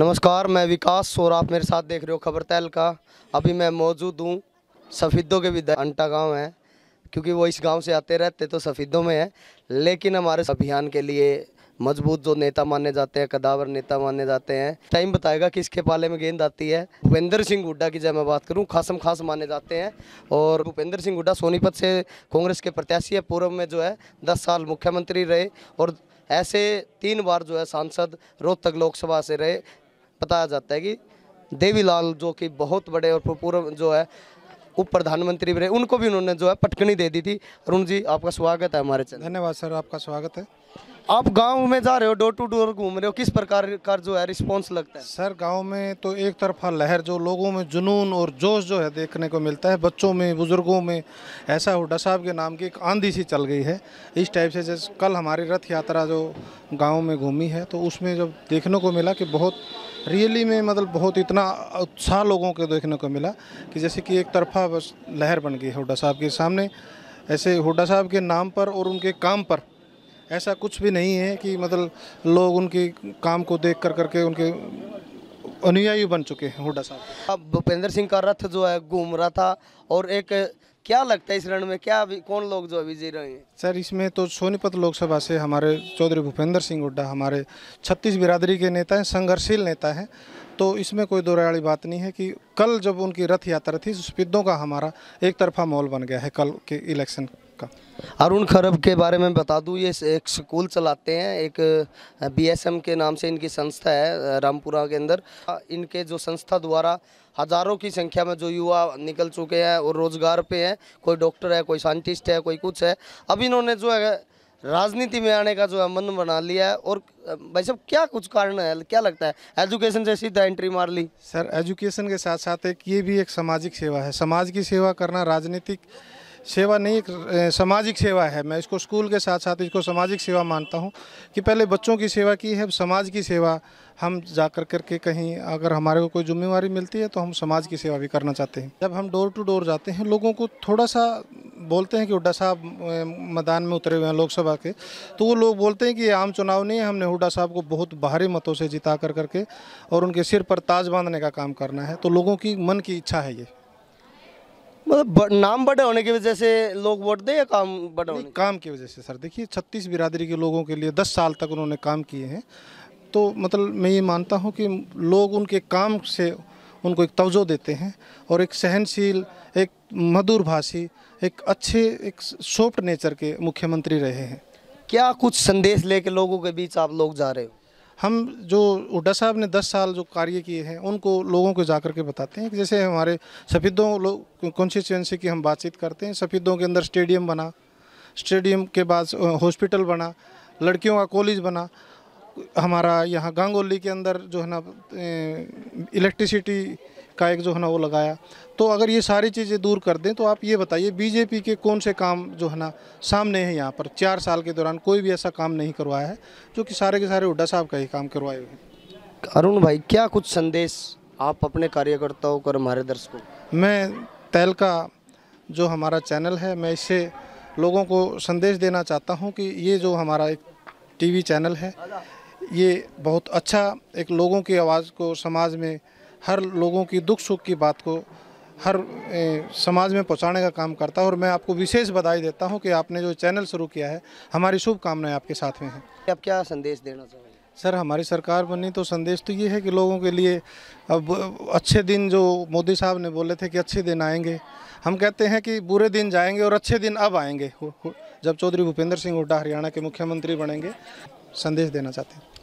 नमस्कार मैं विकास और आप मेरे साथ देख रहे हो खबर तैल का अभी मैं मौजूद हूँ सफ़ीदों के भी अंटा गांव है क्योंकि वो इस गांव से आते रहते तो सफ़ीदों में है लेकिन हमारे अभियान के लिए मजबूत जो नेता माने जाते हैं कदावर नेता माने जाते हैं टाइम बताएगा कि इसके पाले में गेंद आती है भूपेंद्र सिंह हुड्डा की जब मैं बात करूं खासम खास माने जाते हैं और भूपेंद्र सिंह हुड्डा सोनीपत से कांग्रेस के प्रत्याशी है पूर्व में जो है दस साल मुख्यमंत्री रहे और ऐसे तीन बार जो है सांसद रोहतक लोकसभा से रहे बताया जाता है कि देवीलाल जो कि बहुत बड़े और पूर्व जो है उप प्रधानमंत्री भी रहे उनको भी उन्होंने जो है पटकनी दे दी थी अरुण जी आपका स्वागत है हमारे चैनल धन्यवाद सर आपका स्वागत है आप गांव में जा रहे हो डोर टू डोर घूम रहे हो किस प्रकार का जो है रिस्पांस लगता है सर गांव में तो एक तरफा लहर जो लोगों में जुनून और जोश जो है देखने को मिलता है बच्चों में बुज़ुर्गों में ऐसा हुडा साहब के नाम की एक आंधी सी चल गई है इस टाइप से जैसे कल हमारी रथ यात्रा जो गाँव में घूमी है तो उसमें जब देखने को मिला कि बहुत रियली में मतलब बहुत इतना उत्साह लोगों के देखने को मिला कि जैसे कि एक तरफा बस लहर बन गई हुड्डा साहब के सामने ऐसे हुड्डा साहब के नाम पर और उनके काम पर ऐसा कुछ भी नहीं है कि मतलब लोग उनके काम को देख कर करके उनके अनुयायी बन चुके हैं हुड्डा साहब अब भूपेंद्र सिंह का रथ जो है घूम रहा था और एक क्या लगता है इस रण में क्या अभी कौन लोग जो अभी जी रहे हैं सर इसमें तो सोनीपत लोकसभा से हमारे चौधरी भूपेंद्र सिंह हुड्डा हमारे छत्तीस बिरादरी के नेता हैं संघर्षशील नेता हैं तो इसमें कोई दो बात नहीं है कि कल जब उनकी रथ यात्रा थी सुपिदों का हमारा एक तरफा माहौल बन गया है कल के इलेक्शन का अरुण खरब के बारे में बता दूं ये एक स्कूल चलाते हैं एक बीएसएम के नाम से इनकी संस्था है रामपुरा के अंदर इनके जो संस्था द्वारा हज़ारों की संख्या में जो युवा निकल चुके हैं और रोज़गार पे हैं कोई डॉक्टर है कोई साइंटिस्ट है कोई कुछ है अब इन्होंने जो है राजनीति में आने का जो है मन बना लिया है और भाई साहब क्या कुछ कारण है क्या लगता है एजुकेशन से सीधा एंट्री मार ली सर एजुकेशन के साथ साथ एक ये भी एक सामाजिक सेवा है समाज की सेवा करना राजनीतिक सेवा नहीं सामाजिक सेवा है मैं इसको स्कूल के साथ साथ इसको सामाजिक सेवा मानता हूँ कि पहले बच्चों की सेवा की है अब समाज की सेवा हम जा कर करके कहीं अगर हमारे को कोई जिम्मेवारी मिलती है तो हम समाज की सेवा भी करना चाहते हैं जब हम डोर टू डोर जाते हैं लोगों को थोड़ा सा बोलते हैं कि हुड्डा साहब मैदान में उतरे हुए हैं लोकसभा के तो वो लोग बोलते हैं कि आम चुनाव नहीं है हमने हुड्डा साहब को बहुत भारी मतों से जिता कर करके और उनके सिर पर ताज बांधने का काम करना है तो लोगों की मन की इच्छा है ये मतलब नाम बड़े होने की वजह से लोग वोट दे या काम बड़े होने काम की वजह से सर देखिए छत्तीस बिरादरी के लोगों के लिए दस साल तक उन्होंने काम किए हैं तो मतलब मैं ये मानता हूँ कि लोग उनके काम से उनको एक तवजो देते हैं और एक सहनशील एक मधुर भाषी एक अच्छे एक सॉफ्ट नेचर के मुख्यमंत्री रहे हैं क्या कुछ संदेश लेके लोगों के बीच आप लोग जा रहे हो हम जो उड्डा साहब ने 10 साल जो कार्य किए हैं उनको लोगों को जा के बताते हैं कि जैसे हमारे सफ़ेदों लोग कॉन्स्टिट्यूंसी की हम बातचीत करते हैं सफ़ेदों के अंदर स्टेडियम बना स्टेडियम के बाद हॉस्पिटल बना लड़कियों का कॉलेज बना हमारा यहाँ गांगोली के अंदर जो है ना इलेक्ट्रिसिटी का एक जो है ना वो लगाया तो अगर ये सारी चीज़ें दूर कर दें तो आप ये बताइए बीजेपी के कौन से काम जो है ना सामने हैं यहाँ पर चार साल के दौरान कोई भी ऐसा काम नहीं करवाया है जो कि सारे के सारे हुड्डा साहब का ही काम करवाए हुए हैं अरुण भाई क्या कुछ संदेश आप अपने कार्यकर्ताओं और हमारे दर्शकों मैं तैल का जो हमारा चैनल है मैं इससे लोगों को संदेश देना चाहता हूँ कि ये जो हमारा एक टी चैनल है ये बहुत अच्छा एक लोगों की आवाज़ को समाज में हर लोगों की दुख सुख की बात को हर ए, समाज में पहुंचाने का काम करता है और मैं आपको विशेष बधाई देता हूँ कि आपने जो चैनल शुरू किया है हमारी शुभकामनाएं आपके साथ में हैं आप क्या संदेश देना चाहेंगे सर हमारी सरकार बनी तो संदेश तो ये है कि लोगों के लिए अब अच्छे दिन जो मोदी साहब ने बोले थे कि अच्छे दिन आएंगे हम कहते हैं कि बुरे दिन जाएंगे और अच्छे दिन अब आएंगे जब चौधरी भूपेंद्र सिंह हुड्डा हरियाणा के मुख्यमंत्री बनेंगे संदेश देना चाहते हैं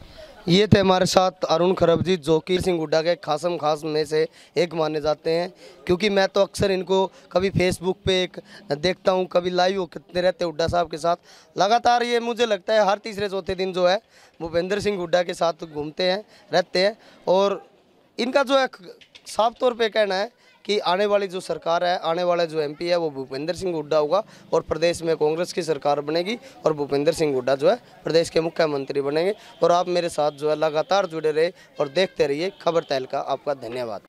ये थे हमारे साथ अरुण जी जो कि सिंह हुड्डा के खासम खास में से एक माने जाते हैं क्योंकि मैं तो अक्सर इनको कभी फेसबुक पे एक देखता हूँ कभी लाइव हो कितने रहते हुड्डा साहब के साथ लगातार ये मुझे लगता है हर तीसरे चौथे दिन जो है भूपेंद्र सिंह हुड्डा के साथ घूमते हैं रहते हैं और इनका जो है साफ तौर पर कहना है कि आने वाली जो सरकार है आने वाला जो एमपी है वो भूपेंद्र सिंह हुड्डा होगा और प्रदेश में कांग्रेस की सरकार बनेगी और भूपेंद्र सिंह हुड्डा जो है प्रदेश के मुख्यमंत्री बनेंगे और आप मेरे साथ जो है लगातार जुड़े रहे और देखते रहिए खबर तहल का आपका धन्यवाद